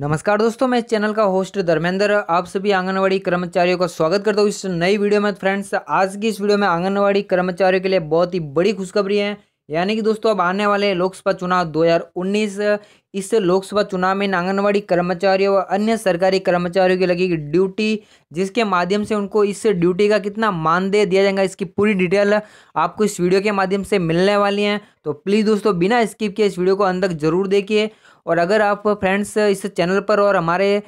नमस्कार दोस्तों मैं चैनल का होस्ट धर्मेंद्र आप सभी आंगनवाड़ी कर्मचारियों का स्वागत करता हूँ इस नई वीडियो में फ्रेंड्स आज की इस वीडियो में आंगनवाड़ी कर्मचारियों के लिए बहुत ही बड़ी खुशखबरी है यानी कि दोस्तों अब आने वाले लोकसभा चुनाव 2019 इस लोकसभा चुनाव में आंगनबाड़ी कर्मचारियों व अन्य सरकारी कर्मचारियों की लगेगी ड्यूटी जिसके माध्यम से उनको इस ड्यूटी का कितना मानदेय दिया जाएगा इसकी पूरी डिटेल आपको इस वीडियो के माध्यम से मिलने वाली है तो प्लीज़ दोस्तों बिना स्किप किए इस वीडियो को अंदर जरूर देखिए और अगर आप फ्रेंड्स इस चैनल पर और हमारे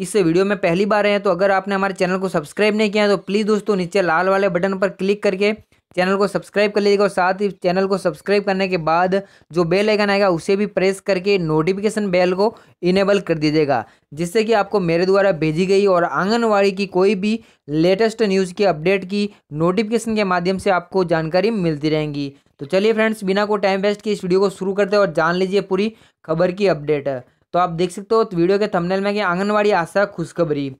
इस वीडियो में पहली बार हैं तो अगर आपने हमारे चैनल को सब्सक्राइब नहीं किया है तो प्लीज़ दोस्तों नीचे लाल वाले बटन पर क्लिक करके चैनल को सब्सक्राइब कर लीजिएगा और साथ ही चैनल को सब्सक्राइब करने के बाद जो बेल आइकन आएगा उसे भी प्रेस करके नोटिफिकेशन बेल को इनेबल कर दीजिएगा जिससे कि आपको मेरे द्वारा भेजी गई और आंगनवाड़ी की कोई भी लेटेस्ट न्यूज़ की अपडेट की नोटिफिकेशन के माध्यम से आपको जानकारी मिलती रहेंगी तो चलिए फ्रेंड्स बिना को टाइम वेस्ट के इस वीडियो को शुरू करते हैं और जान लीजिए पूरी खबर की अपडेट तो आप देख सकते हो तो वीडियो के थंबनेल में कि आंगनवाड़ी आशा खुशखबरी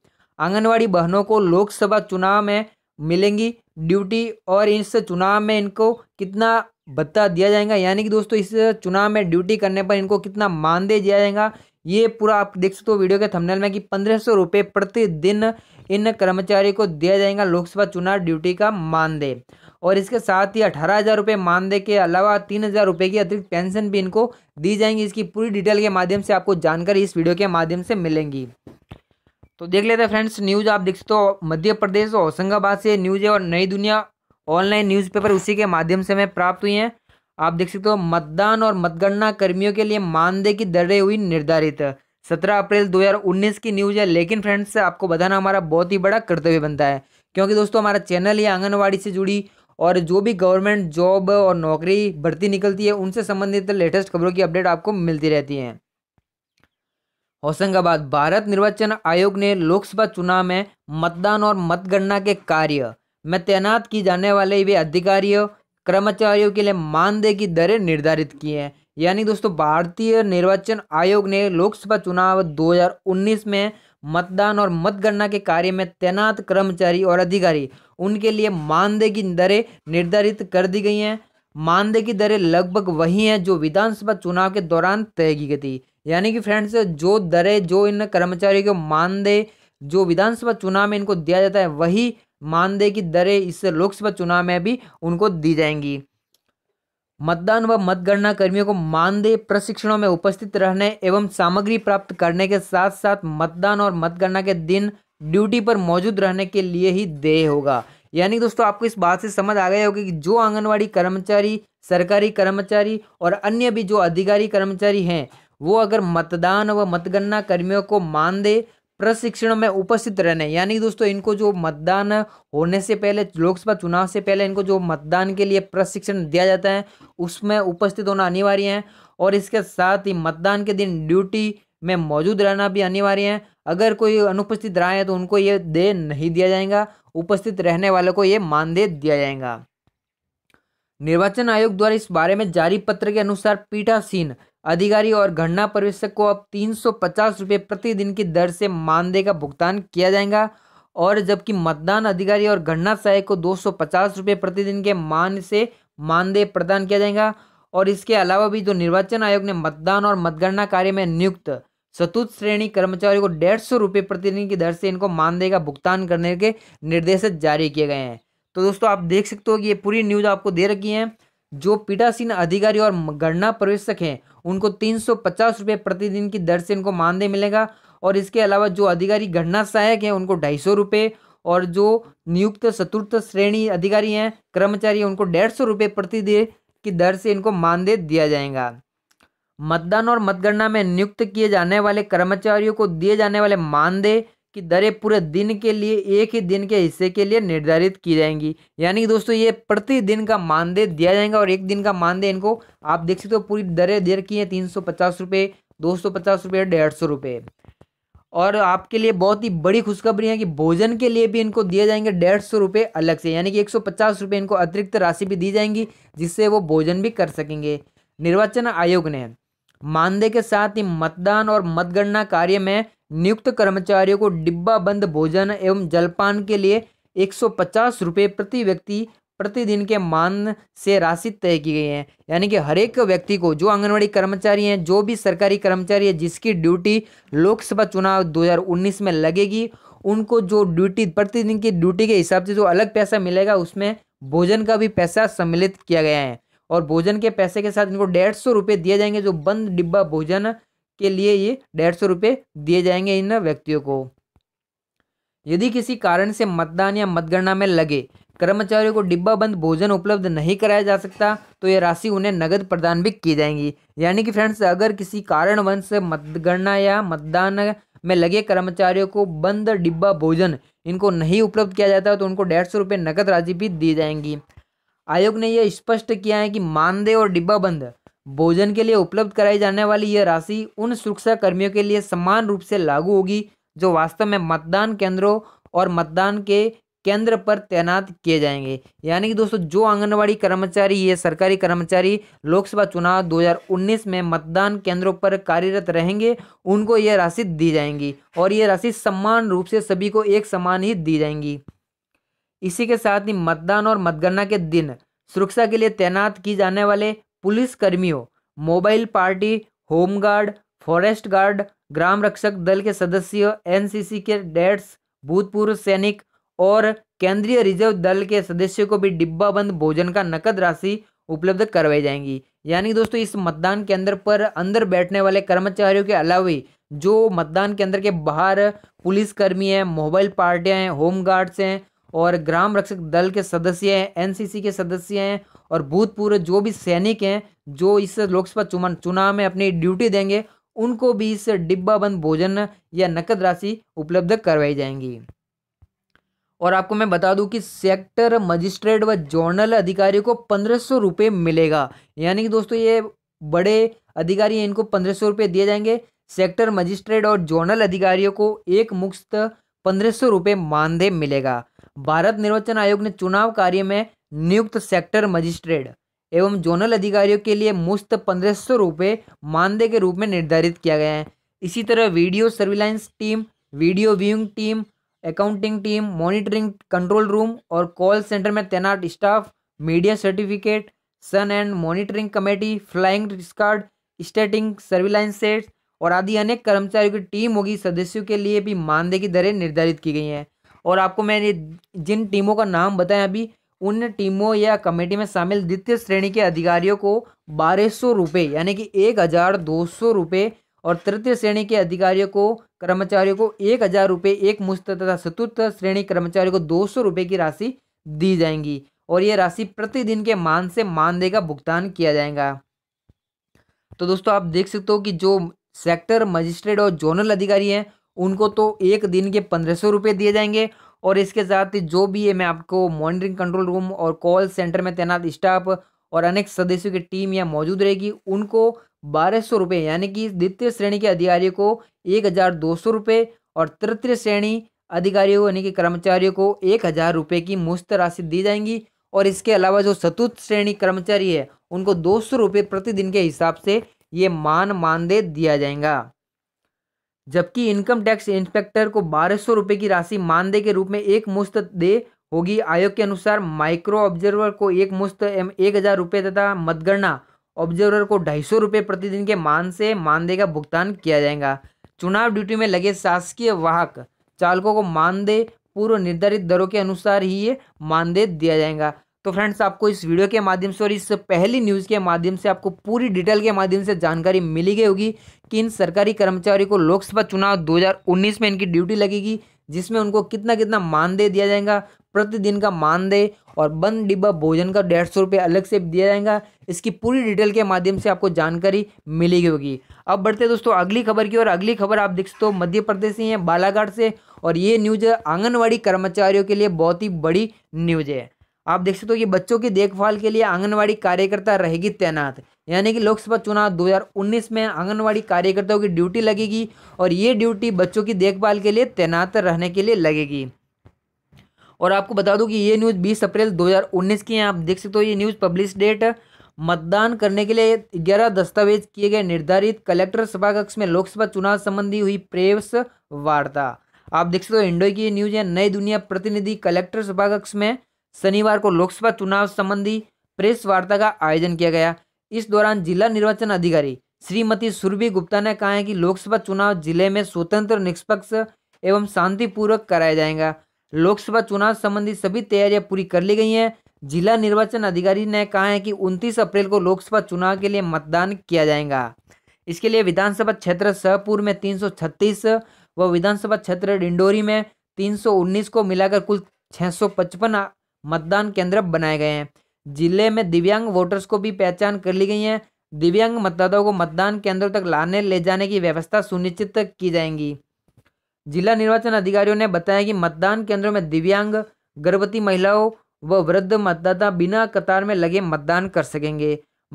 आंगनवाड़ी बहनों को लोकसभा चुनाव में मिलेंगी ड्यूटी और इस चुनाव में इनको कितना भत्ता दिया जाएगा यानी कि दोस्तों इस चुनाव में ड्यूटी करने पर इनको कितना मानदेय दिया जाएगा ये पूरा आप देख सकते हो वीडियो के थंबनेल में कि पंद्रह सौ रुपये प्रतिदिन इन कर्मचारी को दिया जाएगा लोकसभा चुनाव ड्यूटी का मानदेय और इसके साथ ही अठारह हज़ार रुपये मानदेय के अलावा तीन हज़ार रुपये की अतिरिक्त पेंशन भी इनको दी जाएंगी इसकी पूरी डिटेल के माध्यम से आपको जानकारी इस वीडियो के माध्यम से मिलेंगी तो देख लेते हैं फ्रेंड्स न्यूज़ आप देख सकते हो मध्य प्रदेश और होशंगाबाद से न्यूज़ और नई दुनिया ऑनलाइन न्यूज़पेपर उसी के माध्यम से हमें प्राप्त हुई हैं आप देख सकते हो मतदान और मतगणना कर्मियों के लिए मानदेय की दरें हुई निर्धारित सत्रह अप्रैल 2019 की न्यूज़ है लेकिन फ्रेंड्स आपको बताना हमारा बहुत ही बड़ा कर्तव्य बनता है क्योंकि दोस्तों हमारा चैनल ही आंगनबाड़ी से जुड़ी और जो भी गवर्नमेंट जॉब और नौकरी भर्ती निकलती है उनसे संबंधित लेटेस्ट खबरों की अपडेट आपको मिलती रहती हैं होशंगाबाद भारत निर्वाचन आयोग ने लोकसभा चुनाव में मतदान और मतगणना के कार्य में तैनात की जाने वाले वे अधिकारियों कर्मचारियों के लिए मानदेय की दरें निर्धारित की हैं यानी दोस्तों भारतीय निर्वाचन आयोग ने लोकसभा चुनाव 2019 में मतदान और मतगणना के कार्य में तैनात कर्मचारी और अधिकारी उनके लिए मानदेय की दरें निर्धारित कर दी गई हैं मानदेय की दरें लगभग वही हैं जो विधानसभा चुनाव के दौरान तय की गई थी यानी कि फ्रेंड्स जो दरें जो इन कर्मचारियों के मानदेय जो विधानसभा चुनाव में इनको दिया जाता है वही मानदेय की दरें इस लोकसभा चुनाव में भी उनको दी जाएंगी मतदान व मतगणना कर्मियों को मानदेय प्रशिक्षणों में उपस्थित रहने एवं सामग्री प्राप्त करने के साथ साथ मतदान और मतगणना के दिन ड्यूटी पर मौजूद रहने के लिए ही देय होगा यानी दोस्तों आपको इस बात से समझ आ गया होगा कि जो आंगनवाड़ी कर्मचारी सरकारी कर्मचारी और अन्य भी जो अधिकारी कर्मचारी हैं वो अगर मतदान व मतगणना कर्मियों को दे प्रशिक्षण में उपस्थित रहने यानी दोस्तों इनको जो मतदान होने से पहले लोकसभा चुनाव से पहले इनको जो मतदान के लिए प्रशिक्षण दिया जाता है उसमें उपस्थित होना अनिवार्य है और इसके साथ ही मतदान के दिन ड्यूटी में मौजूद रहना भी अनिवार्य है अगर कोई अनुपस्थित रहा है तो उनको ये देय नहीं दिया जाएगा उपस्थित रहने वालों को ये मानदेय दिया जाएगा निर्वाचन आयोग द्वारा इस बारे में जारी पत्र के अनुसार पीठासीन अधिकारी और गणना पर्यवेक्षक को अब तीन सौ प्रतिदिन की दर से मानदेय का भुगतान किया जाएगा और जबकि मतदान अधिकारी और गणना सहायक को दो सौ प्रतिदिन के मान से मानदेय प्रदान किया जाएगा और इसके अलावा भी जो निर्वाचन आयोग ने मतदान और मतगणना कार्य में नियुक्त सतुत श्रेणी कर्मचारी को डेढ़ सौ रुपये प्रतिदिन की दर से इनको मानदेय का भुगतान करने के निर्देश जारी किए गए हैं तो दोस्तों आप देख सकते हो कि ये पूरी न्यूज़ आपको दे रखी है जो पीटासीन अधिकारी और गणना प्रवेशक हैं उनको तीन सौ पचास रुपये प्रतिदिन की दर से इनको मानदेय मिलेगा और इसके अलावा जो अधिकारी गणना सहायक हैं उनको ढाई सौ रुपये और जो नियुक्त चतुर्थ श्रेणी अधिकारी हैं कर्मचारी उनको डेढ़ सौ रुपये प्रतिदिन की दर से इनको मानदेय दिया जाएगा मतदान और मतगणना में नियुक्त किए जाने वाले कर्मचारियों को दिए जाने वाले मानदेय की दरें पूरे दिन के लिए एक ही दिन के हिस्से के लिए निर्धारित की जाएंगी यानी कि दोस्तों ये प्रतिदिन का मानदेय दिया जाएगा और एक दिन का मानदेय इनको आप देख सकते हो पूरी दरें देर की हैं तीन सौ पचास रुपये दो सौ पचास रुपये डेढ़ सौ रुपये और आपके लिए बहुत ही बड़ी खुशखबरी है कि भोजन के लिए भी इनको दिए जाएंगे डेढ़ सौ रुपये अलग से यानी कि एक सौ पचास रुपये इनको अतिरिक्त राशि भी दी जाएंगी जिससे वो भोजन भी कर सकेंगे निर्वाचन आयोग ने मानदेय के साथ ही मतदान और मतगणना कार्य में नियुक्त कर्मचारियों को डिब्बा बंद भोजन एवं जलपान के लिए एक सौ पचास रुपये प्रति व्यक्ति प्रतिदिन के मान से राशि तय की गई है यानी कि हर एक व्यक्ति को जो आंगनवाड़ी कर्मचारी हैं जो भी सरकारी कर्मचारी है जिसकी ड्यूटी लोकसभा चुनाव 2019 में लगेगी उनको जो ड्यूटी प्रतिदिन की ड्यूटी के हिसाब से जो अलग पैसा मिलेगा उसमें भोजन का भी पैसा सम्मिलित किया गया है और भोजन के पैसे के साथ इनको डेढ़ सौ रुपये दिए जाएंगे जो बंद डिब्बा भोजन के लिए ये डेढ़ सौ रुपये दिए जाएंगे इन व्यक्तियों को यदि किसी कारण से मतदान या मतगणना में लगे कर्मचारियों को डिब्बा बंद भोजन उपलब्ध नहीं कराया जा सकता तो ये राशि उन्हें नगद प्रदान भी की जाएंगी यानी कि फ्रेंड्स अगर किसी कारणवश मतगणना या मतदान में लगे कर्मचारियों को बंद डिब्बा भोजन इनको नहीं उपलब्ध किया जाता तो उनको डेढ़ सौ रुपये नकद राशि भी दी जाएंगी आयोग ने यह स्पष्ट किया है कि मानदेय और डिब्बा बंद भोजन के लिए उपलब्ध कराई जाने वाली यह राशि उन सुरक्षा कर्मियों के लिए समान रूप से लागू होगी जो वास्तव में मतदान केंद्रों और मतदान के केंद्र पर तैनात किए जाएंगे यानी कि दोस्तों जो आंगनवाड़ी कर्मचारी ये सरकारी कर्मचारी लोकसभा चुनाव 2019 में मतदान केंद्रों पर कार्यरत रहेंगे उनको यह राशि दी जाएंगी और ये राशि समान रूप से सभी को एक समान ही दी जाएंगी इसी के साथ ही मतदान और मतगणना के दिन सुरक्षा के लिए तैनात की जाने वाले पुलिस कर्मियों mobile party home guard forest guard ग्राम रक्षक दल के सदस्य एनसीसी के डेट्स भूतपूर्व सैनिक और केंद्रीय रिजर्व दल के सदस्यों को भी डिब्बा बंद भोजन का नकद राशि उपलब्ध करवाई जाएंगी यानी दोस्तों इस मतदान केंद्र पर अंदर बैठने वाले कर्मचारियों के अलावा जो मतदान केंद्र के बाहर पुलिसकर्मी हैं मोबाइल पार्टियाँ हैं होमगार्ड्स हैं और ग्राम रक्षक दल के सदस्य हैं एनसीसी के सदस्य हैं और भूतपूर्व जो भी सैनिक हैं जो इस लोकसभा चुनाव चुनाव में अपनी ड्यूटी देंगे उनको भी इस बंद भोजन या नकद राशि उपलब्ध करवाई जाएंगी और आपको मैं बता दूं कि सेक्टर मजिस्ट्रेट व जोनल अधिकारी को पंद्रह सौ रुपये मिलेगा यानी कि दोस्तों ये बड़े अधिकारी हैं इनको पंद्रह सौ रुपये दिए जाएंगे सेक्टर मजिस्ट्रेट और जोनल अधिकारियों को एक मुफ्त पंद्रह सौ रुपये मानदेय मिलेगा भारत निर्वाचन आयोग ने चुनाव कार्य में नियुक्त सेक्टर मजिस्ट्रेट एवं जोनल अधिकारियों के लिए मुफ्त पंद्रह सौ रुपये मानदेय के रूप में निर्धारित किया गया है इसी तरह video surveillance team video viewing team accounting team monitoring control room और कॉल सेंटर में तैनात staff media certification and monitoring committee flying discard static surveillance set और आदि अनेक कर्मचारियों की टीम होगी सदस्यों के लिए भी मानदेय की दरें निर्धारित की गई हैं और आपको मैंने जिन टीमों का नाम बताया अभी उन टीमों या कमेटी में शामिल द्वितीय श्रेणी के अधिकारियों को बारह सौ रुपये यानी कि एक हज़ार दो सौ रुपये और तृतीय श्रेणी के अधिकारियों को कर्मचारियों को एक हज़ार रुपये एक मुश्त तथा चतुर्थ श्रेणी कर्मचारियों को दो सौ रुपये की राशि दी जाएंगी और ये राशि प्रतिदिन के मान से मानदेय का भुगतान किया जाएगा तो दोस्तों आप देख सकते हो कि जो सेक्टर मजिस्ट्रेट और जोनल अधिकारी हैं उनको तो एक दिन के पंद्रह सौ रुपये दिए जाएंगे और इसके साथ ही जो भी है मैं आपको मॉनिटरिंग कंट्रोल रूम और कॉल सेंटर में तैनात स्टाफ और अनेक सदस्यों की टीम यहाँ मौजूद रहेगी उनको बारह सौ रुपये यानी कि द्वितीय श्रेणी के अधिकारियों को एक हज़ार दो सौ रुपये और तृतीय श्रेणी अधिकारियों यानी कि कर्मचारियों को एक हज़ार रुपये की मुफ्त राशि दी जाएंगी और इसके अलावा जो चतुर्थ श्रेणी कर्मचारी है उनको दो सौ रुपये प्रतिदिन के हिसाब से ये मान मानदेय दिया जाएगा जबकि इनकम टैक्स इंस्पेक्टर को बारह सौ रुपये की राशि मानदेय के रूप में एक मुश्त दे होगी आयोग के अनुसार माइक्रो ऑब्जर्वर को एक मुश्त एक हज़ार रुपये तथा मतगणना ऑब्जर्वर को ढाई सौ रुपये प्रतिदिन के मान से मानदेय का भुगतान किया जाएगा चुनाव ड्यूटी में लगे शासकीय वाहक चालकों को मानदेय पूर्व निर्धारित दरों के अनुसार ही ये मानदेय दिया जाएगा तो फ्रेंड्स आपको इस वीडियो के माध्यम से और इस पहली न्यूज़ के माध्यम से आपको पूरी डिटेल के माध्यम से जानकारी मिली गई होगी कि इन सरकारी कर्मचारी को लोकसभा चुनाव 2019 में इनकी ड्यूटी लगेगी जिसमें उनको कितना कितना मानदेय दिया जाएगा प्रतिदिन का मानदेय और बंद डिब्बा भोजन का डेढ़ सौ रुपये अलग से दिया जाएगा इसकी पूरी डिटेल के माध्यम से आपको जानकारी गई होगी अब बढ़ते दोस्तों अगली खबर की और अगली खबर आप देख सकते हो मध्य प्रदेश से है बालाघाट से और ये न्यूज आंगनवाड़ी कर्मचारियों के लिए बहुत ही बड़ी न्यूज है आप देख सकते हो कि बच्चों की देखभाल के लिए आंगनवाड़ी कार्यकर्ता रहेगी तैनात यानी कि लोकसभा चुनाव 2019 में आंगनवाड़ी कार्यकर्ताओं की ड्यूटी लगेगी और ये ड्यूटी बच्चों की देखभाल के लिए तैनात रहने के लिए लगेगी और आपको बता दूं कि ये न्यूज़ 20 अप्रैल 2019 की है आप देख सकते हो ये न्यूज़ पब्लिश डेट मतदान करने के लिए ग्यारह दस्तावेज किए गए निर्धारित कलेक्टर सभा कक्ष में लोकसभा चुनाव संबंधी हुई प्रेस वार्ता आप देख सकते हो इंडो की न्यूज है नई दुनिया प्रतिनिधि कलेक्टर सभा कक्ष में शनिवार को लोकसभा चुनाव संबंधी प्रेस वार्ता का आयोजन किया गया इस दौरान जिला निर्वाचन अधिकारी श्रीमती सुरभि गुप्ता ने कहा है कि लोकसभा चुनाव जिले में स्वतंत्र निष्पक्ष एवं शांतिपूर्वक कराया जाएगा लोकसभा चुनाव संबंधी सभी तैयारियां पूरी कर ली गई हैं जिला निर्वाचन अधिकारी ने कहा है कि 29 अप्रैल को लोकसभा चुनाव के लिए मतदान किया जाएगा इसके लिए विधानसभा क्षेत्र सहपुर में तीन व विधानसभा क्षेत्र डिंडोरी में तीन को मिलाकर कुल छः मतदान केंद्र बनाए गए हैं जिले में दिव्यांग वोटर्स को भी पहचान कर ली गई है दिव्यांग मतदाताओं को मतदान केंद्रों तक लाने ले जाने की व्यवस्था सुनिश्चित की जाएंगी जिला निर्वाचन अधिकारियों ने बताया कि मतदान केंद्रों में दिव्यांग गर्भवती महिलाओं व वृद्ध मतदाता बिना कतार में लगे मतदान कर सकेंगे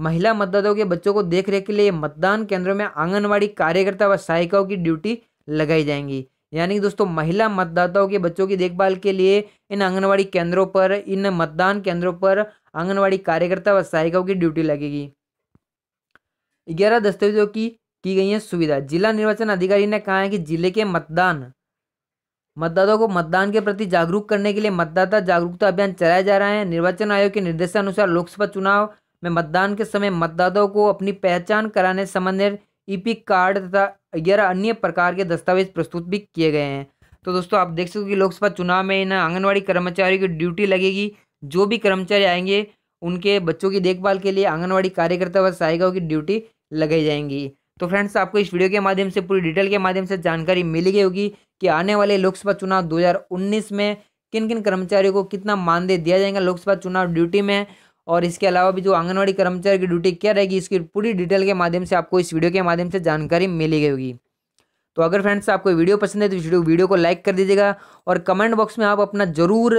महिला मतदाताओं के बच्चों को देखरेख के लिए मतदान केंद्रों में आंगनवाड़ी कार्यकर्ता व सहायिकाओं की ड्यूटी लगाई जाएंगी यानी कि दोस्तों महिला मतदाताओं के बच्चों की देखभाल के लिए इन आंगनबाड़ी केंद्रों पर इन मतदान केंद्रों पर आंगनबाड़ी कार्यकर्ता व सहायिकाओं की ड्यूटी लगेगी ग्यारह दस्तावेजों की की गई है सुविधा जिला निर्वाचन अधिकारी ने कहा है कि जिले के मतदान मतदाताओं को मतदान के प्रति जागरूक करने के लिए मतदाता जागरूकता अभियान चलाया जा रहा है निर्वाचन आयोग के निर्देशानुसार लोकसभा चुनाव में मतदान के समय मतदाताओं को अपनी पहचान कराने संबंधित ईपिक कार्ड तथा ग्यारह अन्य प्रकार के दस्तावेज प्रस्तुत भी किए गए हैं तो दोस्तों आप देख सकते हो कि लोकसभा चुनाव में इन आंगनबाड़ी कर्मचारियों की ड्यूटी लगेगी जो भी कर्मचारी आएंगे उनके बच्चों की देखभाल के लिए आंगनबाड़ी कार्यकर्ता व सहायिकाओं की ड्यूटी लगाई जाएंगी तो फ्रेंड्स आपको इस वीडियो के माध्यम से पूरी डिटेल के माध्यम से जानकारी मिली गई होगी कि आने वाले लोकसभा चुनाव 2019 में किन किन कर्मचारियों को कितना मानदेय दिया जाएगा लोकसभा चुनाव ड्यूटी में और इसके अलावा भी जो आंगनवाड़ी कर्मचारी की ड्यूटी क्या रहेगी इसकी पूरी डिटेल के माध्यम से आपको इस वीडियो के माध्यम से जानकारी मिली गई होगी तो अगर फ्रेंड्स आपको वीडियो पसंद है तो वीडियो वीडियो को लाइक कर दीजिएगा और कमेंट बॉक्स में आप अपना ज़रूर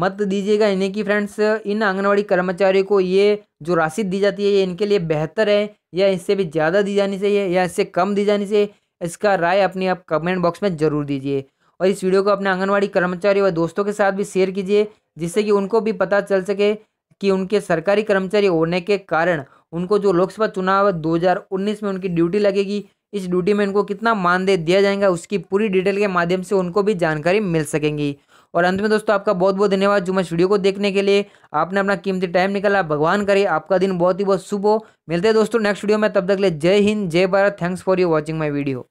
मत दीजिएगा यानी कि फ्रेंड्स इन आंगनवाड़ी कर्मचारियों को ये जो राशि दी जाती है ये इनके लिए बेहतर है या इससे भी ज़्यादा दी जानी चाहिए या इससे कम दी जानी चाहिए इसका राय अपनी आप कमेंट बॉक्स में ज़रूर दीजिए और इस वीडियो को अपने आंगनवाड़ी कर्मचारी व दोस्तों के साथ भी शेयर कीजिए जिससे कि उनको भी पता चल सके कि उनके सरकारी कर्मचारी होने के कारण उनको जो लोकसभा चुनाव 2019 में उनकी ड्यूटी लगेगी इस ड्यूटी में उनको कितना मानदेय दिया जाएगा उसकी पूरी डिटेल के माध्यम से उनको भी जानकारी मिल सकेंगी और अंत में दोस्तों आपका बहुत बहुत धन्यवाद जुम्मन वीडियो को देखने के लिए आपने अपना कीमती टाइम निकाला भगवान करे आपका दिन बहुत ही बहुत शुभ हो मिलते हैं दोस्तों नेक्स्ट वीडियो में तब तक ले जय हिंद जय Bharat thanks for you watching my video